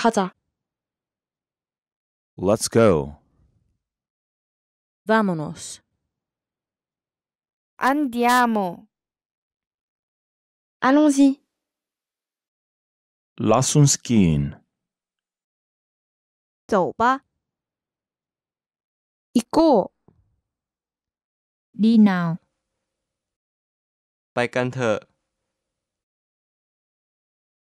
가자. Let's go. Vámonos. Andiamo. Allons-y. Lass uns gehen. 走吧。行こう。Leave now. ไปกันเถอะ